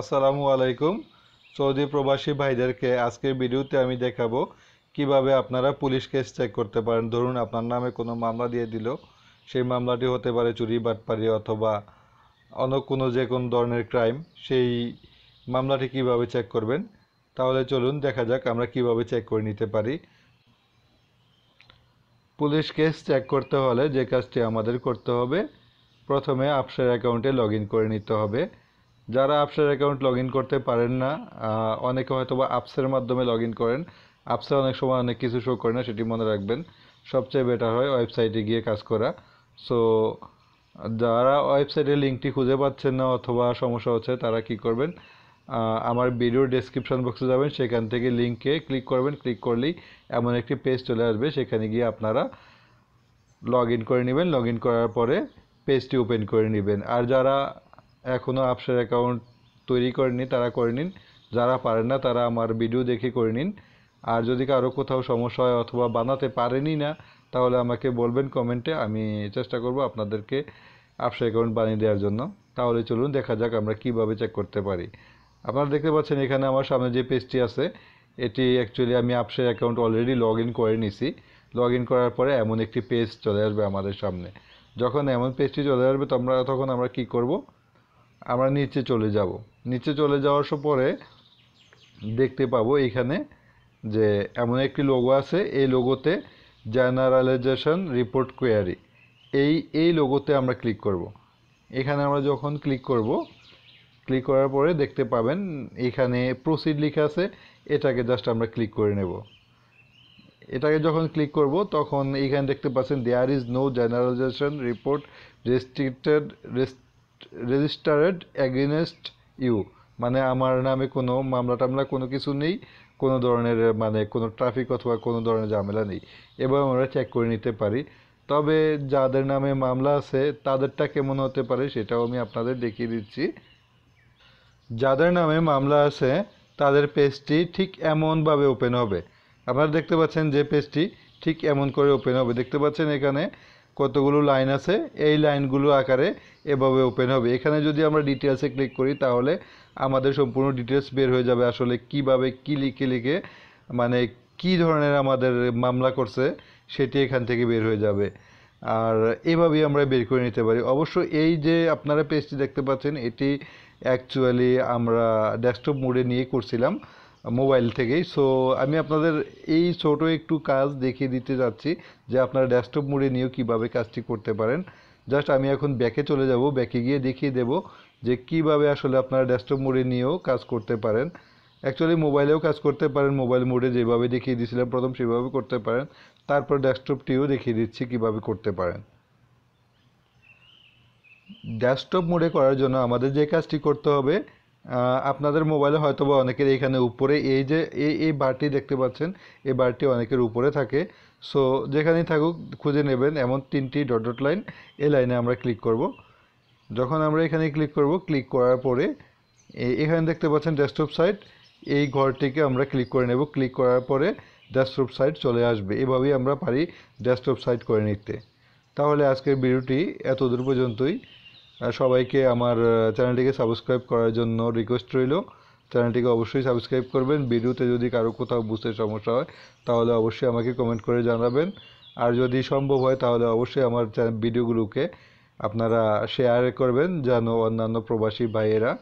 আসসালামু আলাইকুম সৌদি প্রবাসী ভাইদেরকে আজকের ভিডিওতে আমি দেখাবো কিভাবে আপনারা পুলিশ কেস চেক করতে পারেন ধরুন আপনার নামে কোনো মামলা দিয়ে দিল সেই মামলাটি হতে পারে চুরি বাটপারি অথবা অন্য কোনো যে কোনো ধরনের ক্রাইম সেই মামলাটি কিভাবে চেক করবেন তাহলে চলুন দেখা যাক আমরা কিভাবে চেক করে নিতে পারি পুলিশ কেস চেক করতে হলে যে কাজটি আমাদের করতে হবে প্রথমে আপসের অ্যাকাউন্টে লগ করে নিতে হবে যারা আপসের অ্যাকাউন্ট লগ করতে পারেন না অনেকে হয়তো বা আপসের মাধ্যমে লগ করেন আপসে অনেক সময় অনেক কিছু শো করে না সেটি মনে রাখবেন সবচেয়ে বেটার হয় ওয়েবসাইটে গিয়ে কাজ করা সো যারা ওয়েবসাইটে লিঙ্কটি খুঁজে পাচ্ছেন না অথবা সমস্যা হচ্ছে তারা কি করবেন আমার ভিডিওর ডিসক্রিপশান বক্সে যাবেন সেখান থেকে লিঙ্কে ক্লিক করবেন ক্লিক করলেই এমন একটি পেজ চলে আসবে সেখানে গিয়ে আপনারা লগ করে নেবেন লগ করার পরে পেজটি ওপেন করে নেবেন আর যারা এখনও আপসের অ্যাকাউন্ট তৈরি করে নিন তারা করে নিন যারা পারেন না তারা আমার ভিডিও দেখে করে নিন আর যদি কারো কোথাও সমস্যা হয় অথবা বানাতে পারেনি না তাহলে আমাকে বলবেন কমেন্টে আমি চেষ্টা করব আপনাদেরকে আপসের অ্যাকাউন্ট বানিয়ে দেওয়ার জন্য তাহলে চলুন দেখা যাক আমরা কিভাবে চেক করতে পারি আপনারা দেখতে পাচ্ছেন এখানে আমার সামনে যে পেজটি আছে এটি অ্যাকচুয়ালি আমি আপসের অ্যাকাউন্ট অলরেডি লগ ইন করে নিছি লগ ইন করার পরে এমন একটি পেজ চলে আসবে আমাদের সামনে যখন এমন পেজটি চলে আসবে তোমরা তখন আমরা কি করব আমরা নিচে চলে যাব নিচে চলে যাওয়ার পরে দেখতে পাবো এখানে যে এমন একটি লোগো আছে এই লোগোতে জেনারালাইজেশন রিপোর্ট কোয়ারি এই এই লোগোতে আমরা ক্লিক করব। এখানে আমরা যখন ক্লিক করব ক্লিক করার পরে দেখতে পাবেন এখানে প্রসিড লেখা আছে এটাকে জাস্ট আমরা ক্লিক করে নেব এটাকে যখন ক্লিক করব তখন এখানে দেখতে পাচ্ছেন there is no generalization report restricted rest registered against you মানে আমার নামে কোনো মামলা টামলা কোনো কিছু নেই কোনো ধরনের মানে কোনো ট্রাফিক অথবা কোনো ধরনের ঝামেলা নেই এবার আমরা চেক করে নিতে পারি তবে যাদের নামে মামলা আছে তাদেরটা কেমন হতে পারে সেটাও আমি আপনাদের দেখিয়ে দিচ্ছি যাদের নামে মামলা আছে তাদের পেজটি ঠিক এমনভাবে ওপেন হবে আপনারা দেখতে পাচ্ছেন যে পেজটি ঠিক এমন করে ওপেন হবে দেখতে পাচ্ছেন এখানে কতগুলো লাইন আছে এই লাইনগুলো আকারে এভাবে ওপেন হবে এখানে যদি আমরা ডিটেলসে ক্লিক করি তাহলে আমাদের সম্পূর্ণ ডিটেলস বের হয়ে যাবে আসলে কিভাবে কী লিখে লিখে মানে কি ধরনের আমাদের মামলা করছে সেটি এখান থেকে বের হয়ে যাবে আর এভাবেই আমরা বের করে নিতে পারি অবশ্য এই যে আপনারা পেজটি দেখতে পাচ্ছেন এটি অ্যাকচুয়ালি আমরা ডেস্কটপ মোডে নিয়ে করছিলাম মোবাইল থেকেই সো আমি আপনাদের এই ছোট একটু কাজ দেখিয়ে দিতে যাচ্ছি যে আপনারা ডেস্কটপ মোড়ে নিয়েও কীভাবে কাজটি করতে পারেন জাস্ট আমি এখন ব্যাকে চলে যাব ব্যাকে গিয়ে দেখিয়ে দেব যে কিভাবে আসলে আপনারা ডেস্কটপ মোড়ে নিয়েও কাজ করতে পারেন অ্যাকচুয়ালি মোবাইলেও কাজ করতে পারেন মোবাইল মোডে যেভাবে দেখিয়ে দিয়েছিলাম প্রথম সেভাবে করতে পারেন তারপর ডেস্কটপটিও দেখিয়ে দিচ্ছি কিভাবে করতে পারেন ডেস্কটপ মোডে করার জন্য আমাদের যে কাজটি করতে হবে আপনাদের মোবাইলে হয়তো বা অনেকের এখানে উপরে এই যে এই এই বারটি দেখতে পাচ্ছেন এই বারটি অনেকের উপরে থাকে সো যেখানেই থাকুক খুঁজে নেবেন এমন তিনটি ডট ডট লাইন এই লাইনে আমরা ক্লিক করব যখন আমরা এখানে ক্লিক করব ক্লিক করার পরে এখানে দেখতে পাচ্ছেন ডেস্কটপ সাইট এই ঘরটিকে আমরা ক্লিক করে নেব ক্লিক করার পরে ডেস্কটপ সাইট চলে আসবে এভাবেই আমরা পারি ডেস্কটপ সাইট করে নিতে তাহলে আজকের ভিডিওটি এতদূর পর্যন্তই সবাইকে আমার চ্যানেলটিকে সাবস্ক্রাইব করার জন্য রিকোয়েস্ট রইল চ্যানেলটিকে অবশ্যই সাবস্ক্রাইব করবেন ভিডিওতে যদি কারো কোথাও বুঝতে সমস্যা হয় তাহলে অবশ্যই আমাকে কমেন্ট করে জানাবেন আর যদি সম্ভব হয় তাহলে অবশ্যই আমার ভিডিওগুলোকে আপনারা শেয়ার করবেন যেন অন্যান্য প্রবাসী ভাইয়েরা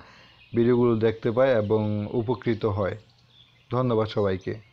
ভিডিওগুলো দেখতে পায় এবং উপকৃত হয় ধন্যবাদ সবাইকে